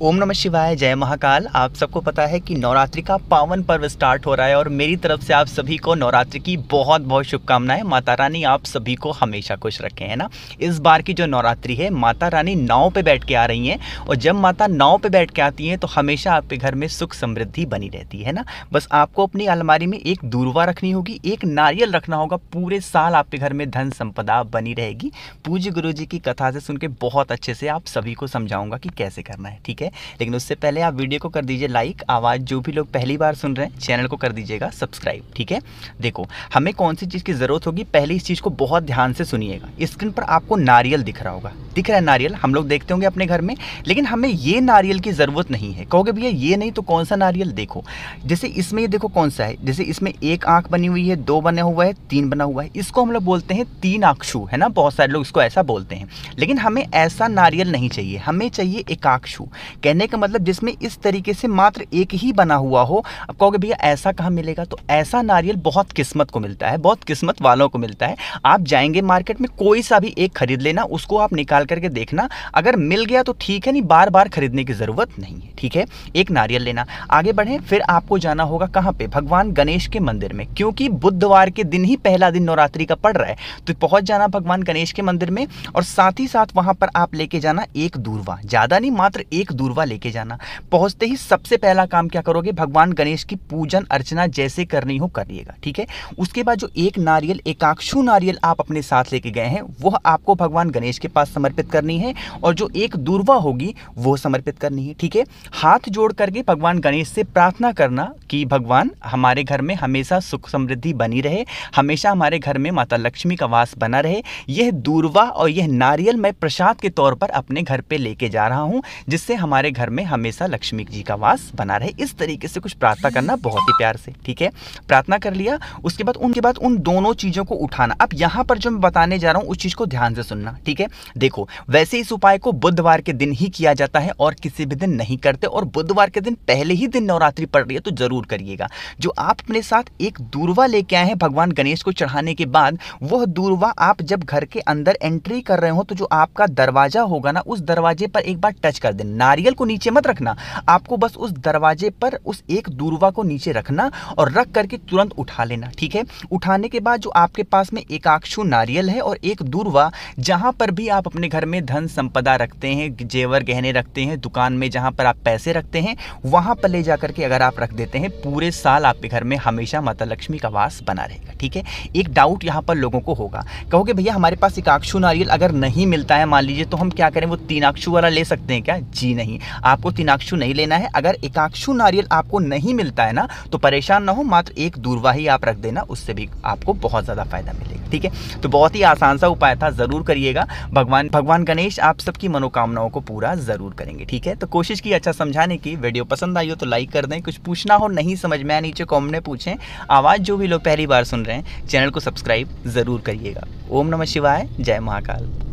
ओम नमः शिवाय जय महाकाल आप सबको पता है कि नवरात्रि का पावन पर्व स्टार्ट हो रहा है और मेरी तरफ से आप सभी को नवरात्रि की बहुत बहुत शुभकामनाएं माता रानी आप सभी को हमेशा खुश रखें है ना इस बार की जो नवरात्रि है माता रानी नाव पे बैठ के आ रही हैं और जब माता नाव पे बैठ के आती हैं तो हमेशा आपके घर में सुख समृद्धि बनी रहती है ना बस आपको अपनी अलमारी में एक दूरवा रखनी होगी एक नारियल रखना होगा पूरे साल आपके घर में धन संपदा बनी रहेगी पूज्य गुरु जी की कथा से सुन के बहुत अच्छे से आप सभी को समझाऊंगा कि कैसे करना है ठीक है लेकिन उससे पहले आप वीडियो को कर दीजिए लाइक आवाज़ जो भी लोग पहली बार सुन रहे हैं चैनल को कर दीजिएगा सब्सक्राइब ठीक है देखो हमें कौन सी चीज़ की ज़रूरत होगी पहले इस चीज़ को बहुत ध्यान से सुनिएगा स्क्रीन पर आपको नारियल दिख रहा होगा दिख रहा है नारियल हम लोग देखते होंगे अपने घर में लेकिन हमें ये नारियल की ज़रूरत नहीं है कहोगे भैया ये नहीं तो कौन सा नारियल देखो जैसे इसमें ये देखो कौन सा है जैसे इसमें एक आँख बनी हुई है दो बना हुआ है तीन बना हुआ है इसको हम लोग बोलते हैं तीन आक्षु है ना बहुत सारे लोग इसको ऐसा बोलते हैं लेकिन हमें ऐसा नारियल नहीं चाहिए हमें चाहिए एकाक्षु कहने का मतलब जिसमें इस तरीके से मात्र एक ही बना हुआ हो अब कहोगे भैया ऐसा कहाँ मिलेगा तो ऐसा नारियल बहुत किस्मत को मिलता है बहुत किस्मत वालों को मिलता है आप जाएंगे मार्केट में कोई सा भी एक खरीद लेना उसको आप निकाल करके देखना अगर मिल गया तो ठीक है नहीं बार बार खरीदने की ज़रूरत नहीं है ठीक है एक नारियल लेना आगे बढ़ें फिर आपको जाना होगा कहाँ पे भगवान गणेश के मंदिर में क्योंकि बुधवार के दिन ही पहला दिन नवरात्रि का पड़ रहा है तो पहुँच जाना भगवान गणेश के मंदिर में और साथ ही साथ वहां पर आप लेके जाना एक दूरवा ज़्यादा नहीं मात्र एक दूर दूरवा लेके जाना पहुंचते ही सबसे पहला काम क्या करोगे भगवान गणेश की पूजन अर्चना जैसे करनी हो करिएगा ठीक है उसके बाद जो एक नारियल एकाक्षु नारियल आप अपने साथ लेके गए हैं वह आपको भगवान गणेश के पास समर्पित करनी है और जो एक दूरवा होगी वो समर्पित करनी है ठीक है हाथ जोड़ करके भगवान गणेश से प्रार्थना करना कि भगवान हमारे घर में हमेशा सुख समृद्धि बनी रहे हमेशा हमारे घर में माता लक्ष्मी का वास बना रहे यह दूरवा और यह नारियल मैं प्रसाद के तौर पर अपने घर पे लेके जा रहा हूँ जिससे हमारे हमारे घर में हमेशा लक्ष्मी जी का वास बना रहे इस तरीके से कुछ प्रार्थना करना बहुत ही प्यार से ठीक है प्रार्थना कर लिया उसके बाद उनके बाद उन दोनों चीज़ों को उठाना अब यहाँ पर जो मैं बताने जा रहा हूँ उस चीज़ को ध्यान से सुनना ठीक है देखो वैसे इस उपाय को बुधवार के दिन ही किया जाता है और किसी भी दिन नहीं करते और बुधवार के दिन पहले ही दिन नवरात्रि पड़ रही है तो ज़रूर करिएगा जो आप अपने साथ एक दूरवा लेके आए हैं भगवान गणेश को चढ़ाने के बाद वह दूरवा आप जब घर के अंदर एंट्री कर रहे हो तो जो आपका दरवाजा होगा ना उस दरवाजे पर एक बार टच कर देना नारियल को नीचे मत रखना आपको बस उस दरवाजे पर उस एक दूरवा को नीचे रखना और रख करके तुरंत उठा लेना ठीक है उठाने के बाद जो आपके पास में एकाक्षु नारियल है और एक दूरवा जहाँ पर भी आप अपने घर में धन संपदा रखते हैं जेवर गहने रखते हैं दुकान में जहाँ पर आप पैसे रखते हैं वहाँ पर ले जा करके अगर आप रख देते हैं पूरे साल आपके घर में हमेशा माता लक्ष्मी का वास बना रहेगा ठीक है एक डाउट यहाँ पर लोगों को होगा कहोगे भैया हमारे पास एकाक्षु नारियल अगर नहीं मिलता है मान लीजिए तो हम क्या करें वो तीनाक्षु वाला ले सकते हैं क्या जी नहीं नहीं आपको तीनाक्षु नहीं लेना है अगर एकाक्षु नारियल आपको नहीं मिलता है ना तो परेशान ना हो मात्र एक दूरवा ही आप रख देना उससे भी आपको बहुत ज़्यादा फायदा मिलेगा ठीक है तो बहुत ही आसान सा उपाय था ज़रूर करिएगा भगवान भगवान गणेश आप सबकी मनोकामनाओं को पूरा ज़रूर करेंगे ठीक है तो कोशिश की अच्छा समझाने की वीडियो पसंद आई हो तो लाइक कर दें कुछ पूछना हो नहीं समझ में आया नीचे कॉमेंट में पूछें आवाज़ जो भी लोग पहली बार सुन रहे हैं चैनल को सब्सक्राइब ज़रूर करिएगा ओम नमः शिवाय जय महाकाल